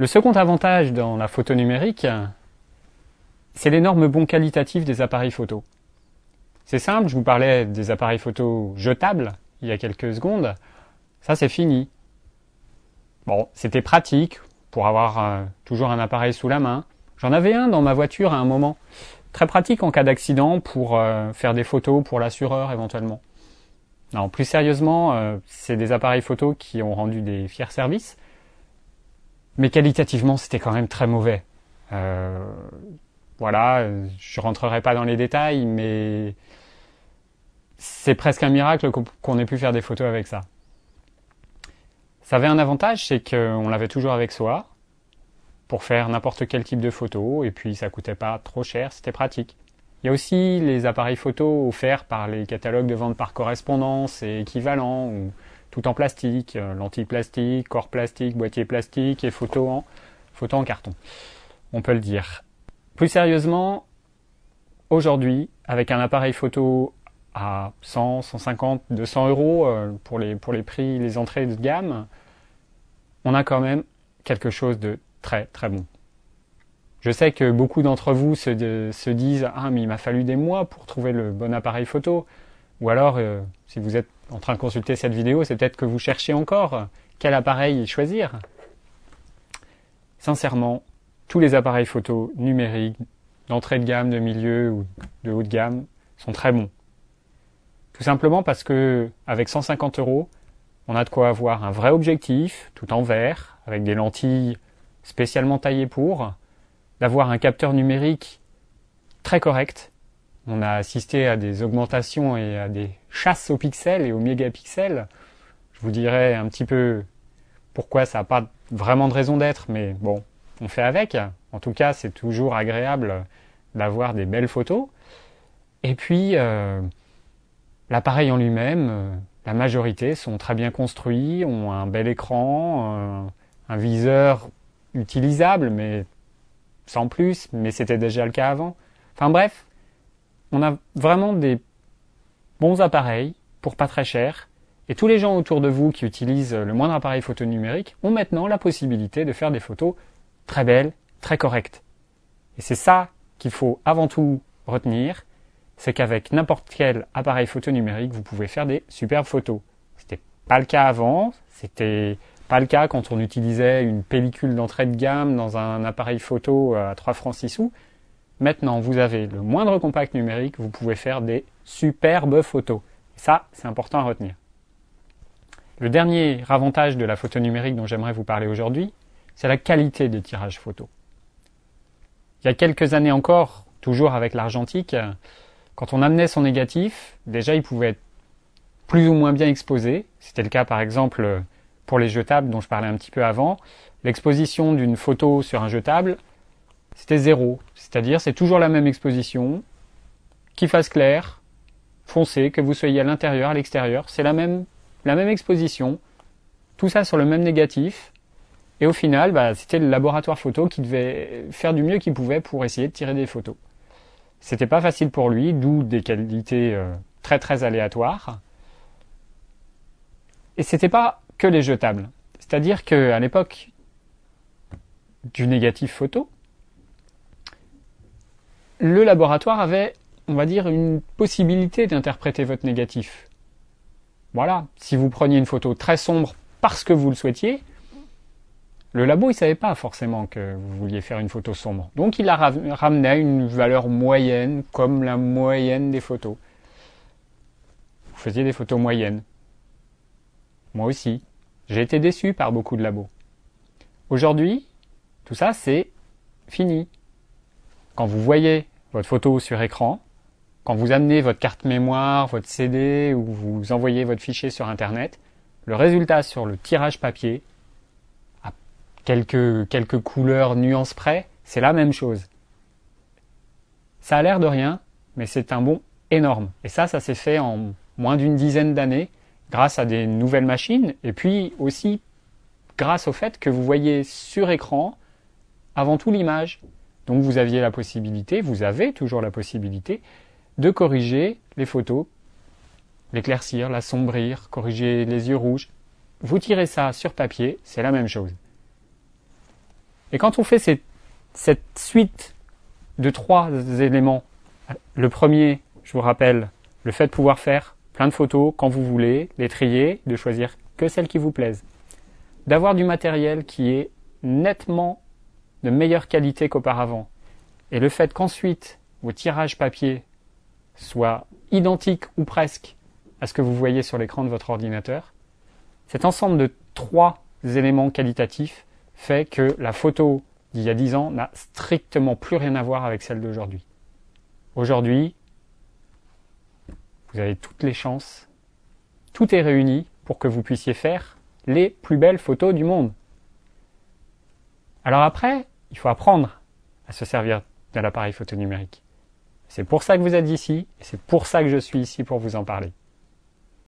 Le second avantage dans la photo numérique, c'est l'énorme bon qualitatif des appareils photo. C'est simple, je vous parlais des appareils photo jetables il y a quelques secondes. Ça, c'est fini. Bon, c'était pratique pour avoir euh, toujours un appareil sous la main. J'en avais un dans ma voiture à un moment. Très pratique en cas d'accident pour euh, faire des photos pour l'assureur éventuellement. Non, plus sérieusement, euh, c'est des appareils photo qui ont rendu des fiers services mais qualitativement, c'était quand même très mauvais. Euh, voilà, je rentrerai pas dans les détails, mais c'est presque un miracle qu'on ait pu faire des photos avec ça. Ça avait un avantage, c'est qu'on l'avait toujours avec soi pour faire n'importe quel type de photo, et puis ça coûtait pas trop cher, c'était pratique. Il y a aussi les appareils photo offerts par les catalogues de vente par correspondance et équivalents, ou en plastique, euh, lentilles plastique, corps plastique, boîtier plastique et photo en, photo en carton. On peut le dire. Plus sérieusement, aujourd'hui, avec un appareil photo à 100, 150, 200 euros euh, pour les, pour les prix, les entrées de gamme, on a quand même quelque chose de très très bon. Je sais que beaucoup d'entre vous se, disent Ah, mais il m'a fallu des mois pour trouver le bon appareil photo. Ou alors, euh, si vous êtes en train de consulter cette vidéo, c'est peut-être que vous cherchez encore quel appareil choisir. Sincèrement, tous les appareils photo numériques, d'entrée de gamme, de milieu ou de haut de gamme, sont très bons. Tout simplement parce que, avec 150 euros, on a de quoi avoir un vrai objectif, tout en vert, avec des lentilles spécialement taillées pour, d'avoir un capteur numérique très correct, on a assisté à des augmentations et à des chasses aux pixels et aux mégapixels. Je vous dirai un petit peu pourquoi ça n'a pas vraiment de raison d'être, mais bon, on fait avec. En tout cas, c'est toujours agréable d'avoir des belles photos. Et puis, euh, l'appareil en lui-même, euh, la majorité sont très bien construits, ont un bel écran, euh, un viseur utilisable, mais sans plus, mais c'était déjà le cas avant. Enfin bref, on a vraiment des bons appareils pour pas très cher. Et tous les gens autour de vous qui utilisent le moindre appareil photo numérique ont maintenant la possibilité de faire des photos très belles, très correctes. Et c'est ça qu'il faut avant tout retenir, c'est qu'avec n'importe quel appareil photo numérique, vous pouvez faire des superbes photos. C'était pas le cas avant, c'était pas le cas quand on utilisait une pellicule d'entrée de gamme dans un appareil photo à 3 francs 6 sous. Maintenant, vous avez le moindre compact numérique, vous pouvez faire des superbes photos. ça, c'est important à retenir. Le dernier avantage de la photo numérique dont j'aimerais vous parler aujourd'hui, c'est la qualité des tirages photos. Il y a quelques années encore, toujours avec l'argentique, quand on amenait son négatif, déjà il pouvait être plus ou moins bien exposé. C'était le cas par exemple pour les jetables dont je parlais un petit peu avant. L'exposition d'une photo sur un jetable, c'était zéro. C'est-à-dire, c'est toujours la même exposition, qu'il fasse clair, foncé, que vous soyez à l'intérieur, à l'extérieur, c'est la même, la même exposition, tout ça sur le même négatif. Et au final, bah, c'était le laboratoire photo qui devait faire du mieux qu'il pouvait pour essayer de tirer des photos. C'était pas facile pour lui, d'où des qualités euh, très très aléatoires. Et c'était pas que les jetables. C'est-à-dire qu'à l'époque du négatif photo, le laboratoire avait, on va dire, une possibilité d'interpréter votre négatif. Voilà, si vous preniez une photo très sombre parce que vous le souhaitiez, le labo, il savait pas forcément que vous vouliez faire une photo sombre. Donc, il a ramené à une valeur moyenne, comme la moyenne des photos. Vous faisiez des photos moyennes. Moi aussi. J'ai été déçu par beaucoup de labos. Aujourd'hui, tout ça, c'est fini. Quand vous voyez votre photo sur écran, quand vous amenez votre carte mémoire, votre CD ou vous envoyez votre fichier sur Internet, le résultat sur le tirage papier, à quelques, quelques couleurs, nuances près, c'est la même chose. Ça a l'air de rien, mais c'est un bond énorme. Et ça, ça s'est fait en moins d'une dizaine d'années grâce à des nouvelles machines et puis aussi grâce au fait que vous voyez sur écran avant tout l'image donc vous aviez la possibilité, vous avez toujours la possibilité de corriger les photos, l'éclaircir, l'assombrir, corriger les yeux rouges. Vous tirez ça sur papier, c'est la même chose. Et quand on fait cette suite de trois éléments, le premier, je vous rappelle, le fait de pouvoir faire plein de photos quand vous voulez, les trier, de choisir que celles qui vous plaisent, d'avoir du matériel qui est nettement de meilleure qualité qu'auparavant, et le fait qu'ensuite vos tirages papier soient identiques ou presque à ce que vous voyez sur l'écran de votre ordinateur, cet ensemble de trois éléments qualitatifs fait que la photo d'il y a dix ans n'a strictement plus rien à voir avec celle d'aujourd'hui. Aujourd'hui, vous avez toutes les chances, tout est réuni pour que vous puissiez faire les plus belles photos du monde. Alors après, il faut apprendre à se servir de l'appareil photo numérique. C'est pour ça que vous êtes ici, et c'est pour ça que je suis ici pour vous en parler.